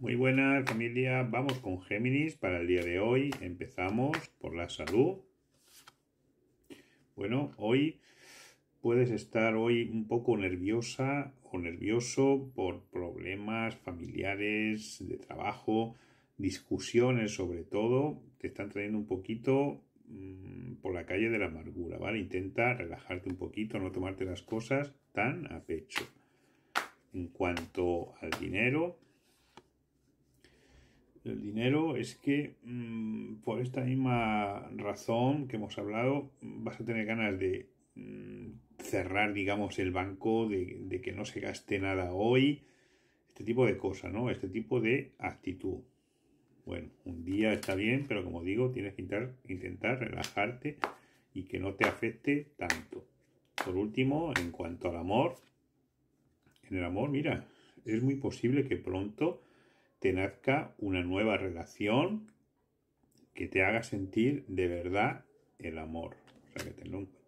Muy buenas familia, vamos con Géminis para el día de hoy. Empezamos por la salud. Bueno, hoy puedes estar hoy un poco nerviosa o nervioso por problemas familiares, de trabajo, discusiones sobre todo, te están trayendo un poquito mm, por la calle de la amargura, ¿vale? Intenta relajarte un poquito, no tomarte las cosas tan a pecho. En cuanto al dinero, el dinero es que mm, por esta misma razón que hemos hablado vas a tener ganas de mm, cerrar, digamos, el banco, de, que no se gaste nada hoy, este tipo de cosas, ¿no? Este tipo de actitud. Bueno, un día está bien, pero como digo, tienes que intentar relajarte y que no te afecte tanto. Por último, en cuanto al amor, en el amor, mira, es muy posible que pronto te nazca una nueva relación que te haga sentir de verdad el amor. O